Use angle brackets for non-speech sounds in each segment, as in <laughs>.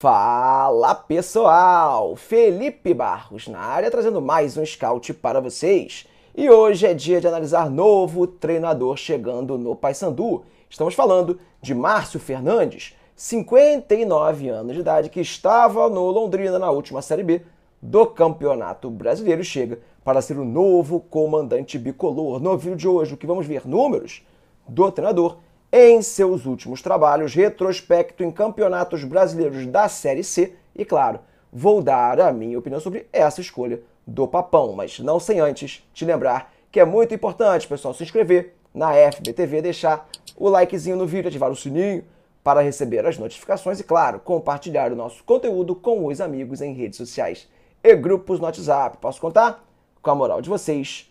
Fala pessoal, Felipe Barros na área trazendo mais um scout para vocês. E hoje é dia de analisar novo treinador chegando no Paysandu. Estamos falando de Márcio Fernandes, 59 anos de idade, que estava no Londrina na última Série B do Campeonato Brasileiro, chega para ser o novo comandante bicolor. No vídeo de hoje, o que vamos ver números do treinador em seus últimos trabalhos, retrospecto em campeonatos brasileiros da Série C e, claro, vou dar a minha opinião sobre essa escolha do Papão, mas não sem antes te lembrar que é muito importante, pessoal, se inscrever na FBTV, deixar o likezinho no vídeo, ativar o sininho para receber as notificações e, claro, compartilhar o nosso conteúdo com os amigos em redes sociais e grupos no WhatsApp. Posso contar com a moral de vocês?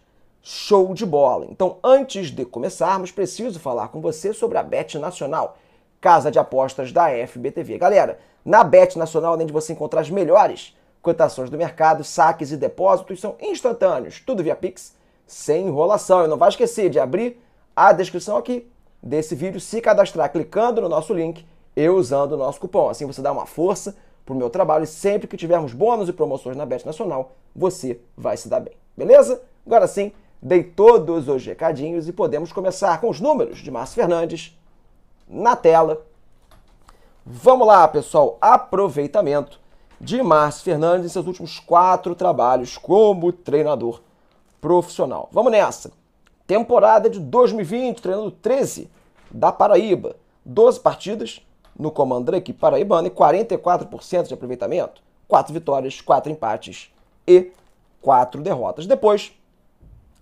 Show de bola! Então, antes de começarmos, preciso falar com você sobre a Bet Nacional, casa de apostas da FBTV. Galera, na Bet Nacional, além de você encontrar as melhores cotações do mercado, saques e depósitos são instantâneos, tudo via Pix, sem enrolação. E não vai esquecer de abrir a descrição aqui desse vídeo, se cadastrar clicando no nosso link e usando o nosso cupom. Assim você dá uma força para o meu trabalho e sempre que tivermos bônus e promoções na Bet Nacional, você vai se dar bem. Beleza? Agora sim, Dei todos os recadinhos e podemos começar com os números de Márcio Fernandes na tela. Vamos lá, pessoal. Aproveitamento de Márcio Fernandes em seus últimos quatro trabalhos como treinador profissional. Vamos nessa. Temporada de 2020, treinando 13 da Paraíba. 12 partidas no comando da equipe paraibana e 44% de aproveitamento. 4 vitórias, 4 empates e 4 derrotas. Depois,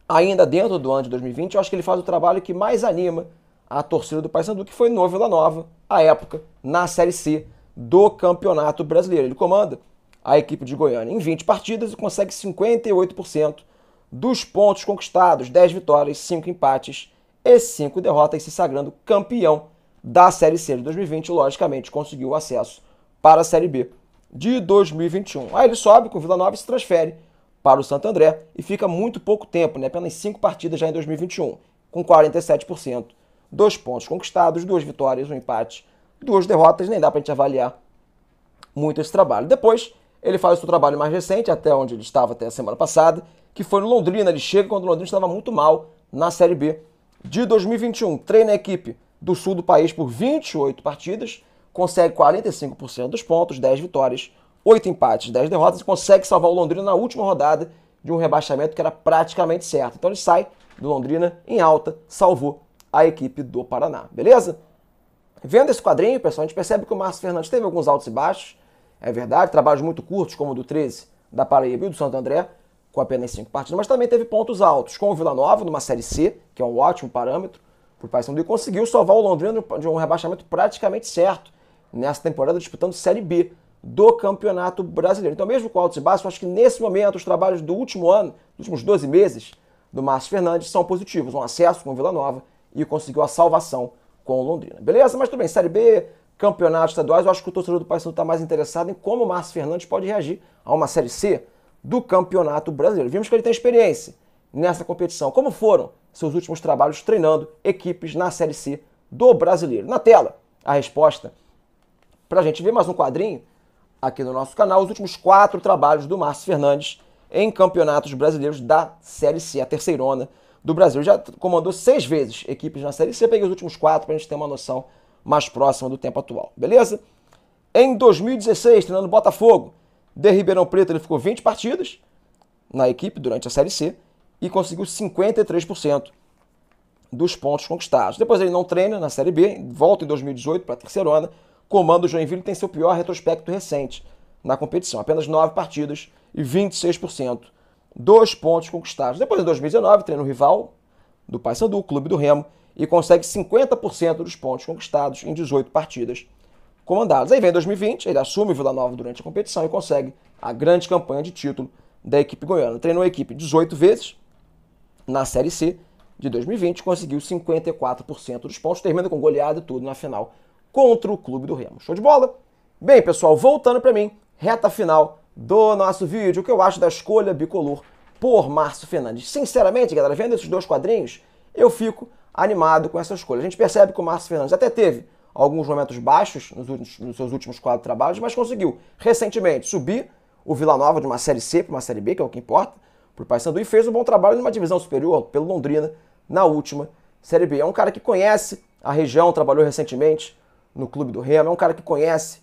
ainda dentro do ano de 2020, eu acho que ele faz o trabalho que mais anima a torcida do Paysandu, que foi no Vila Nova, à época, na Série C do Campeonato Brasileiro. Ele comanda a equipe de Goiânia em 20 partidas e consegue 58% dos pontos conquistados, 10 vitórias, 5 empates e 5 derrotas, se sagrando campeão da Série C de 2020, logicamente conseguiu o acesso para a Série B de 2021. Aí ele sobe com o Vila Nova e se transfere para o Santo André e fica muito pouco tempo, né? apenas cinco partidas já em 2021, com 47%. Dois pontos conquistados, duas vitórias, um empate, duas derrotas, nem dá para a gente avaliar muito esse trabalho. Depois, ele faz o seu trabalho mais recente, até onde ele estava até a semana passada, que foi no Londrina. Ele chega quando o Londrina estava muito mal na Série B de 2021. Treina a equipe do sul do país por 28 partidas, consegue 45% dos pontos, 10 vitórias, 8 empates, 10 derrotas, e consegue salvar o Londrina na última rodada de um rebaixamento que era praticamente certo. Então ele sai do Londrina em alta, salvou a equipe do Paraná, beleza? Vendo esse quadrinho, pessoal, a gente percebe que o Márcio Fernandes teve alguns altos e baixos, é verdade, trabalhos muito curtos, como o do 13 da Paraíba e do Santo André, com apenas cinco partidas, mas também teve pontos altos, com o Vila Nova, numa Série C, que é um ótimo parâmetro por Paysandu, e conseguiu salvar o Londrina de um rebaixamento praticamente certo nessa temporada, disputando Série B do Campeonato Brasileiro. Então, mesmo com altos e baixos, acho que nesse momento os trabalhos do último ano, dos últimos 12 meses, do Márcio Fernandes são positivos. Um acesso com o Vila Nova e conseguiu a salvação com o Londrina. Beleza? Mas tudo bem, Série B, campeonatos estaduais, eu acho que o torcedor do Paysandu está mais interessado em como o Márcio Fernandes pode reagir a uma Série C do Campeonato Brasileiro. Vimos que ele tem experiência nessa competição. Como foram seus últimos trabalhos treinando equipes na Série C do Brasileiro? Na tela, a resposta para a gente ver mais um quadrinho aqui no nosso canal os últimos quatro trabalhos do Márcio Fernandes em campeonatos brasileiros da Série C, a terceirona do Brasil. Já comandou seis vezes equipes na Série C, peguei os últimos quatro para a gente ter uma noção mais próxima do tempo atual, beleza? Em 2016, treinando Botafogo de Ribeirão Preto, ele ficou 20 partidas na equipe durante a Série C e conseguiu 53% dos pontos conquistados. Depois ele não treina na Série B, volta em 2018 para a terceirona, Comando o Joinville tem seu pior retrospecto recente na competição. Apenas nove partidas e 26%. Dois pontos conquistados. Depois, em 2019, treina o rival do Paysandu, Clube do Remo, e consegue 50% dos pontos conquistados em 18 partidas comandadas. Aí vem 2020, ele assume o Vila Nova durante a competição e consegue a grande campanha de título da equipe goiana. Treinou a equipe 18 vezes na Série C de 2020, conseguiu 54% dos pontos, termina com goleada e tudo na final contra o Clube do Remo. Show de bola? Bem, pessoal, voltando para mim, reta final do nosso vídeo, o que eu acho da escolha bicolor por Márcio Fernandes. Sinceramente, galera, vendo esses dois quadrinhos, eu fico animado com essa escolha. A gente percebe que o Márcio Fernandes até teve alguns momentos baixos nos, nos seus últimos quatro trabalhos, mas conseguiu recentemente subir o Vila Nova de uma Série C para uma Série B, que é o que importa, para o Paysandu, e fez um bom trabalho numa divisão superior pelo Londrina na última Série B. É um cara que conhece a região, trabalhou recentemente no clube do Remo, é um cara que conhece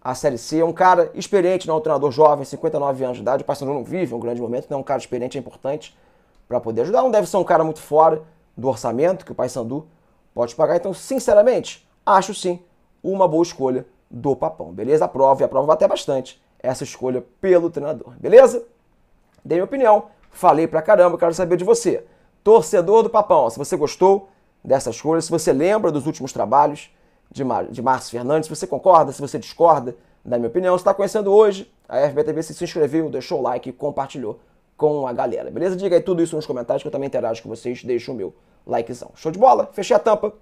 a Série C, é um cara experiente, não é um treinador jovem, 59 anos de idade, o Paysandu não vive um grande momento, não é um cara experiente, é importante para poder ajudar, não deve ser um cara muito fora do orçamento que o Paysandu pode pagar, então, sinceramente, acho sim uma boa escolha do Papão, beleza? Aprova e aprova até bastante essa escolha pelo treinador, beleza? Dei minha opinião, falei pra caramba, quero saber de você. Torcedor do Papão, se você gostou dessa escolha, se você lembra dos últimos trabalhos, de, Mar de Márcio Fernandes. Se você concorda, se você discorda da minha opinião, se está conhecendo hoje a FBTV, se, inscreveu, deixou o like e compartilhou com a galera, beleza? Diga aí tudo isso nos comentários que eu também interajo com vocês, deixa o meu likezão. Show de bola? Fechei a tampa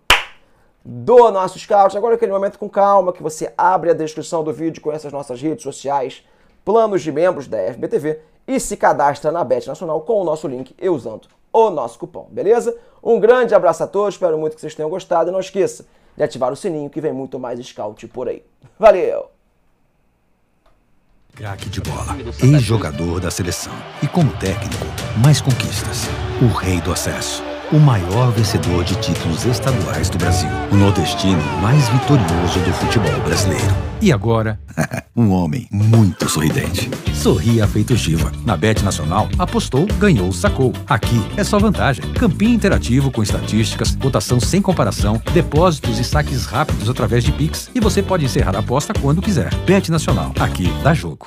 do nosso scout. Agora é aquele momento com calma que você abre a descrição do vídeo, conhece as nossas redes sociais, planos de membros da FBTV e se cadastra na Bet Nacional com o nosso link e usando o nosso cupom, beleza? Um grande abraço a todos, espero muito que vocês tenham gostado e não esqueça, de ativar o sininho que vem muito mais scout por aí. Valeu! Craque de bola, ex-jogador da seleção e como técnico, mais conquistas. O rei do acesso o maior vencedor de títulos estaduais do Brasil, o nordestino mais vitorioso do futebol brasileiro. E agora, <laughs> um homem muito sorridente. Sorria feito Giva. Na Bet Nacional, apostou, ganhou, sacou. Aqui é só vantagem. Campinho interativo com estatísticas, cotação sem comparação, depósitos e saques rápidos através de Pix e você pode encerrar a aposta quando quiser. Bet Nacional, aqui dá jogo.